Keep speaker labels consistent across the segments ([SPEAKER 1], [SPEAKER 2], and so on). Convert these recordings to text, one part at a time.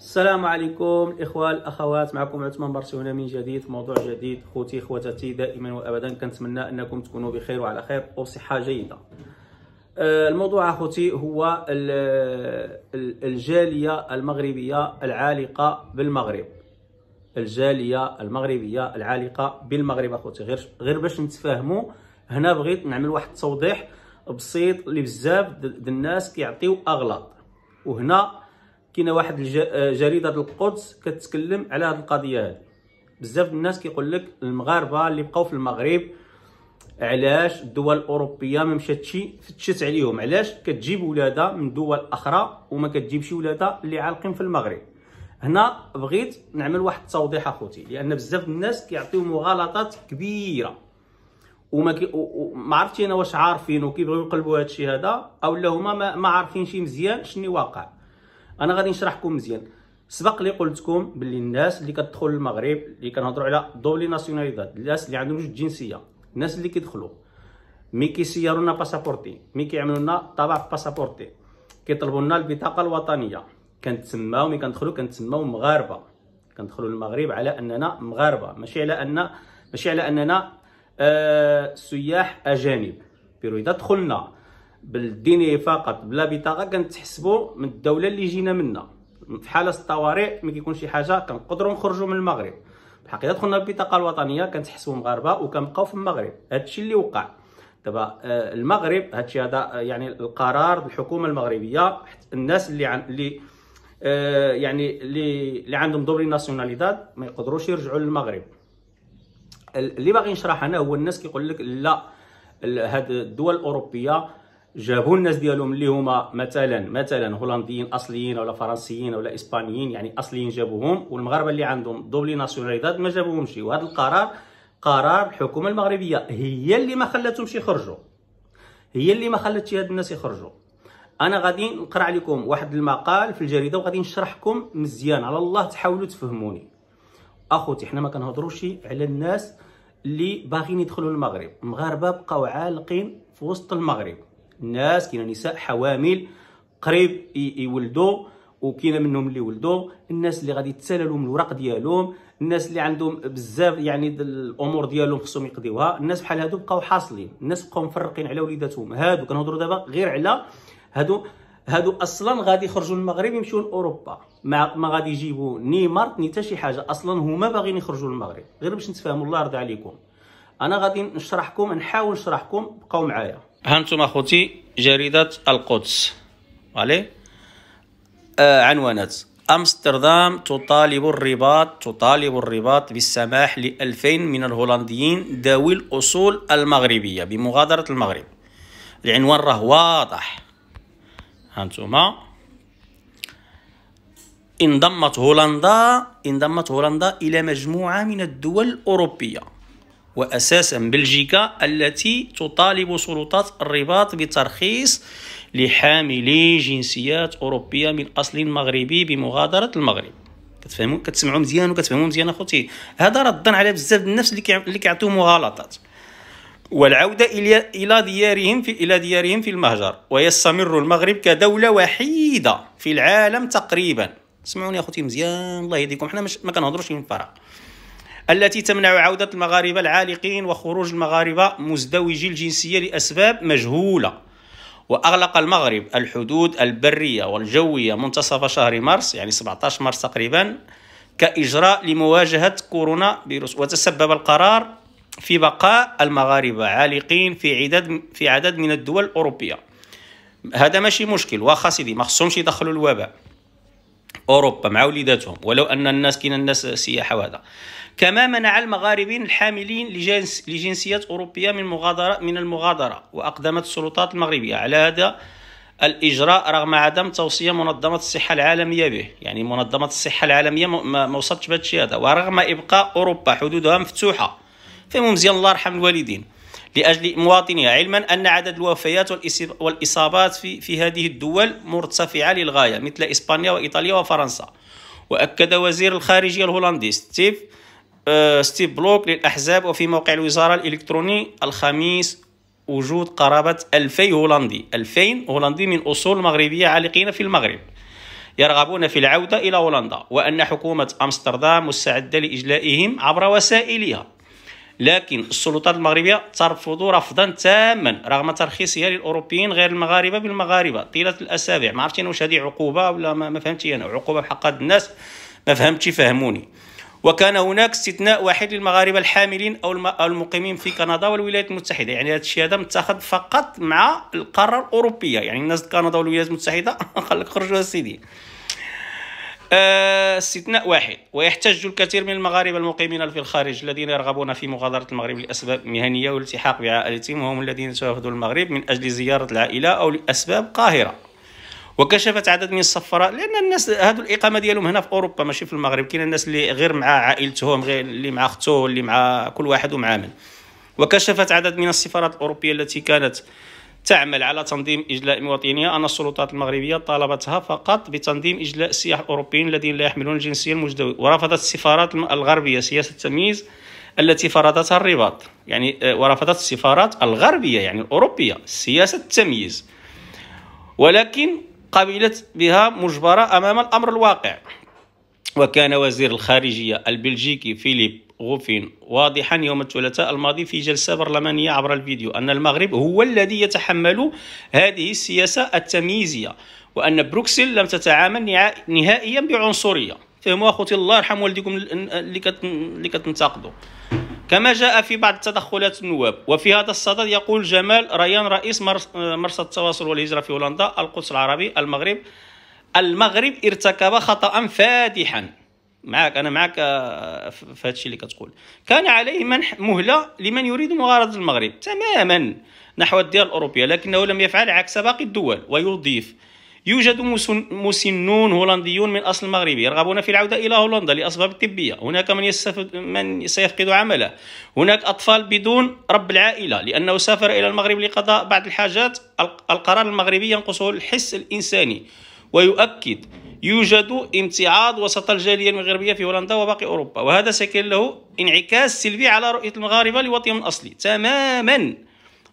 [SPEAKER 1] السلام عليكم الاخوه الاخوات معكم عثمان برشلونه من جديد في موضوع جديد خوتي خواتاتي دائما وابدا كنتمنى انكم تكونوا بخير وعلى خير وصحه جيده آه، الموضوع اخوتي هو الجاليه المغربيه العالقه بالمغرب الجاليه المغربيه العالقه بالمغرب اخوتي غير غير باش نتفاهموا هنا بغيت نعمل واحد التوضيح بسيط لبزاف بزاف الناس كيعطيو اغلاط وهنا كاينه واحد آه، جريده القدس كتكلم على هذه القضيه هذه بزاف الناس كيقول لك المغاربه اللي بقاو في المغرب علاش الدول الاوروبيه ما مشاتش فتشت عليهم علاش كتجيب ولاده من دول اخرى وما كتجيبش ولاده اللي عالقين في المغرب هنا بغيت نعمل واحد التوضيح اخوتي لان بزاف الناس كيعطيو مغالطات كبيره وما كي... و... ما عرفتش انا واش عارفين وكيبغيو يقلبوا هذا الشيء هذا اولا هما ما... ما عارفين شي مزيان شنو واقع انا غادي نشرحكم مزيان سبق لي قلتكم باللي الناس اللي كتدخل المغرب اللي كنهضروا على دوبلي ناسيوناليداد الناس اللي عندهم جوج جنسيه الناس اللي كيدخلوا مي كيسيروا لنا باسابورتي مي كيعملوا لنا طابع في باسابورتي كيطلبوا لنا البطاقه الوطنيه كنتسماو مي كندخلوا كنتسماو مغاربه كندخلوا المغرب على اننا مغاربه ماشي على ان ماشي على اننا آه سياح اجانب بيرو اذا دخلنا بالديني فقط بلا بطاقه كنتحسبوا من الدوله اللي جينا منها في حاله الطوارئ ما كيكون شي حاجه كنقدروا نخرجوا من المغرب بحق دخلنا بالبطاقه الوطنيه كنتحسبوا مغاربه وكنبقاو في المغرب هادشي اللي وقع دابا آه، المغرب هادشي هذا آه، يعني القرار الحكومه المغربيه الناس اللي عن اللي آه، يعني اللي اللي عندهم دوبلي ناسيوناليداد ما يقدروش يرجعوا للمغرب اللي باغي نشرح انا هو الناس كيقول لك لا هاد الدول الاوروبيه جابوا الناس ديالهم اللي هما مثلا مثلا هولنديين اصليين ولا فرنسيين ولا اسبانيين يعني اصليين جابوهم والمغاربه اللي عندهم دوبلي ناسيوناليداد ما جابوهمش وهذا القرار قرار الحكومه المغربيه هي اللي ما خلاتهمش يخرجوا هي اللي ما خلاتش هاد الناس يخرجوا انا غادي نقرا لكم واحد المقال في الجريده وغادي نشرحكم مزيان على الله تحاولوا تفهموني اخوتي حنا ما كنهضروش على الناس اللي باغيين يدخلوا المغرب المغاربه بقاو عالقين في وسط المغرب الناس كاين نساء حوامل قريب يولدوا وكاين منهم اللي ولدوا الناس اللي غادي يتسللوا من الوراق ديالهم الناس اللي عندهم بزاف يعني الامور ديالهم خصهم يقضيوها الناس بحال هادو بقاو حاصلين الناس بقاو مفرقين على وليداتهم هادو كنهضروا دابا غير على هادو هادو اصلا غادي يخرجوا للمغرب المغرب يمشيو لاوروبا ما, ما غادي يجيبوا ني مرت ني حتى شي حاجه اصلا هما باغيين يخرجوا للمغرب غير باش نتفاهموا الله يرضي عليكم انا غادي نشرحكم نحاول نشرحكم بقاو معايا هانتم اخوتي جريده القدس علي آه عنوانات امستردام تطالب الرباط تطالب الرباط بالسماح ل من الهولنديين ذوي الاصول المغربيه بمغادره المغرب العنوان راه واضح هانتوما انضمت هولندا انضمت هولندا الى مجموعه من الدول الاوروبيه وأساسا بلجيكا التي تطالب سلطات الرباط بترخيص لحاملي جنسيات أوروبية من أصل مغربي بمغادرة المغرب كتفهموا كتسمعوا مزيان وكتفهموا مزيان اخوتي هذا ردا على بزاف الناس اللي اللي كيعطيو مغالطات والعوده الى الى ديارهم في الى ديارهم في المهجر ويستمر المغرب كدوله وحيده في العالم تقريبا سمعوني اخوتي مزيان الله يهديكم حنا ما كنهضروش من الفرق التي تمنع عودة المغاربة العالقين وخروج المغاربة مزدوجي الجنسية لأسباب مجهولة وأغلق المغرب الحدود البرية والجوية منتصف شهر مارس يعني 17 مارس تقريبا كإجراء لمواجهة كورونا فيروس وتسبب القرار في بقاء المغاربة عالقين في عدد في عدد من الدول الأوروبية هذا ماشي مشكل واخا سيدي ما خصهمش يدخلوا الوباء اوروبا مع وليداتهم ولو ان الناس كاين الناس سياحه وهذا كما منع المغاربين الحاملين لجنس لجنسيات اوروبيه من مغادره من المغادره واقدمت السلطات المغربيه على هذا الاجراء رغم عدم توصيه منظمه الصحه العالميه به يعني منظمه الصحه العالميه ما وصلتش بهذا الشيء هذا ورغم ابقاء اوروبا حدودها مفتوحه فيهم مزيان الله يرحم الوالدين لأجل مواطنيها علما أن عدد الوفيات والإصابات في, في هذه الدول مرتفعة للغاية مثل إسبانيا وإيطاليا وفرنسا وأكد وزير الخارجية الهولندي ستيف آه، ستيف بلوك للأحزاب وفي موقع الوزارة الإلكتروني الخميس وجود قرابة 2000 هولندي 2000 هولندي من أصول مغربية عالقين في المغرب يرغبون في العودة إلى هولندا وأن حكومة أمستردام مستعدة لإجلائهم عبر وسائلها لكن السلطات المغربيه ترفض رفضا تاما رغم ترخيصها للاوروبيين غير المغاربه بالمغاربه طيله الاسابيع ما عرفتش واش هذه عقوبه ولا ما فهمتي انا عقوبه بحق الناس ما فهمتي فهموني وكان هناك استثناء واحد للمغاربه الحاملين او المقيمين في كندا والولايات المتحده يعني هذا الشيء هذا متاخذ فقط مع القاره الاوروبيه يعني الناس كندا والولايات المتحده خليك خرجوا سيدي آه، استثناء واحد ويحتج الكثير من المغاربة المقيمين في الخارج الذين يرغبون في مغادرة المغرب لأسباب مهنية والالتحاق بعائلتهم وهم الذين توافدوا المغرب من أجل زيارة العائلة أو لأسباب قاهرة وكشفت عدد من السفراء لان الناس هادو الاقامه ديالهم هنا في اوروبا ماشي في المغرب كاين الناس اللي غير مع عائلتهم غير اللي مع اختو اللي مع كل واحد ومع من وكشفت عدد من السفارات الاوروبيه التي كانت تعمل على تنظيم إجلاء مواطنيها أن السلطات المغربية طالبتها فقط بتنظيم إجلاء السياح الأوروبيين الذين لا يحملون الجنسية المجدوية ورفضت السفارات الغربية سياسة التمييز التي فرضتها الرباط يعني آه، ورفضت السفارات الغربية يعني الأوروبية سياسة التمييز ولكن قبلت بها مجبرة أمام الأمر الواقع وكان وزير الخارجية البلجيكي فيليب غوفين واضحا يوم الثلاثاء الماضي في جلسة برلمانية عبر الفيديو أن المغرب هو الذي يتحمل هذه السياسة التمييزية وأن بروكسل لم تتعامل نهائيا بعنصرية فهموا أخوتي الله يرحم والديكم اللي كتنتقدوا كما جاء في بعض تدخلات النواب وفي هذا الصدد يقول جمال ريان رئيس مرصد التواصل والهجرة في هولندا القدس العربي المغرب المغرب ارتكب خطأ فادحا معك انا معك آه، في هادشي اللي كتقول كان عليه منح مهله لمن يريد مغاربه المغرب تماما نحو الديار الاوروبيه لكنه لم يفعل عكس باقي الدول ويضيف يوجد مسنون هولنديون من اصل مغربي يرغبون في العوده الى هولندا لاسباب طبيه هناك من من سيفقد عمله هناك اطفال بدون رب العائله لانه سافر الى المغرب لقضاء بعض الحاجات القرار المغربي ينقصه الحس الانساني ويؤكد يوجد امتعاض وسط الجالية المغربية في هولندا وباقي أوروبا وهذا سيكون له انعكاس سلبي على رؤية المغاربة لوطنهم الأصلي تماما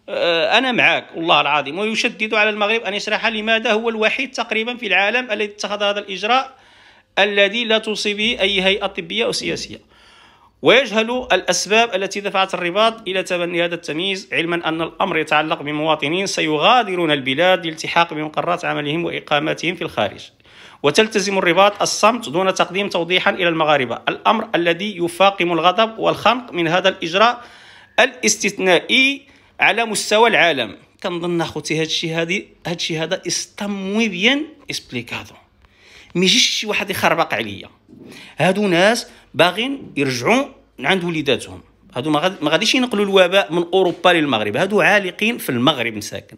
[SPEAKER 1] آه، أنا معك والله العظيم ويشدد على المغرب أن يشرح لماذا هو الوحيد تقريبا في العالم الذي اتخذ هذا الإجراء الذي لا توصي به أي هيئة طبية أو سياسية ويجهل الأسباب التي دفعت الرباط إلى تبني هذا التمييز علما أن الأمر يتعلق بمواطنين سيغادرون البلاد لالتحاق بمقرات عملهم وإقامتهم في الخارج وتلتزم الرباط الصمت دون تقديم توضيحا إلى المغاربة الأمر الذي يفاقم الغضب والخنق من هذا الإجراء الاستثنائي على مستوى العالم كنظن اخوتي هادشي هادي هادشي هذا استموي بيان اسبليكادو ما يجيش شي واحد يخربق عليا هادو ناس باغين يرجعوا عند وليداتهم هادو ما غاديش ينقلوا الوباء من اوروبا للمغرب هادو عالقين في المغرب مساكن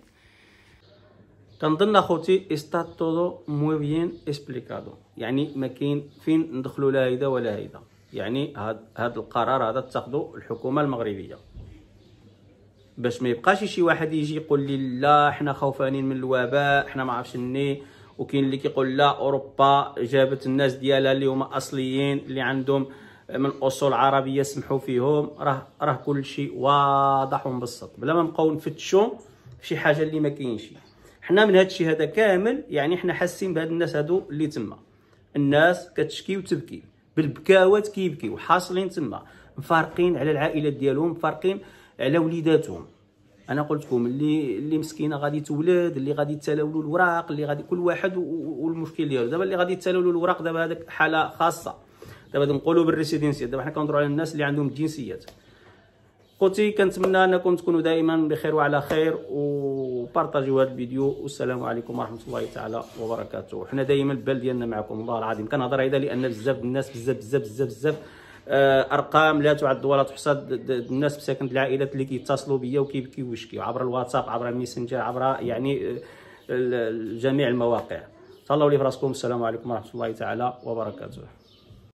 [SPEAKER 1] كنظن اخوتي استا تودو موي بيان اسبليكادو يعني ما كاين فين ندخلوا لا هيدا ولا هيدا يعني هاد هاد القرار هذا تاخذو الحكومه المغربيه باش ما يبقاش شي واحد يجي يقول لي لا حنا خوفانين من الوباء حنا ما عرفش منين وكاين اللي كيقول لا اوروبا جابت الناس ديالها اللي هما اصليين اللي عندهم من اصول عربيه سمحوا فيهم راه راه كل شيء واضح ومبسط بلا ما نبقاو نفتشوا شي حاجه اللي ما كاينش حنا من هذا الشيء هذا كامل يعني حنا حاسين بهاد الناس هادو اللي تما الناس كتشكي وتبكي بالبكاوات كيبكيو حاصلين تما مفارقين على العائلات ديالهم مفارقين على وليداتهم انا قلت لكم اللي اللي مسكينه غادي تولد اللي غادي يتلولوا الوراق اللي غادي كل واحد والمشكل ديالو دابا اللي غادي يتلولوا الوراق دابا هذاك حاله خاصه دابا نقولوا بالريسيدنسيا دابا حنا كنهضروا على الناس اللي عندهم الجنسيات قلتي كنتمنى انكم تكونوا دائما بخير وعلى خير وبارطاجيو هذا الفيديو والسلام عليكم ورحمه الله تعالى وبركاته حنا دائما البال ديالنا معكم والله العظيم كنهضر هذا لان بزاف الناس بزاف بزاف بزاف بزاف آه، ارقام لا تعد ولا تحصى الناس بساكن العائلات اللي كيتصلوا بيا وكيبكيو عبر الواتساب عبر الميسنجر عبر يعني آه، جميع المواقع تهلاو لي فراسكم السلام عليكم ورحمه الله تعالى وبركاته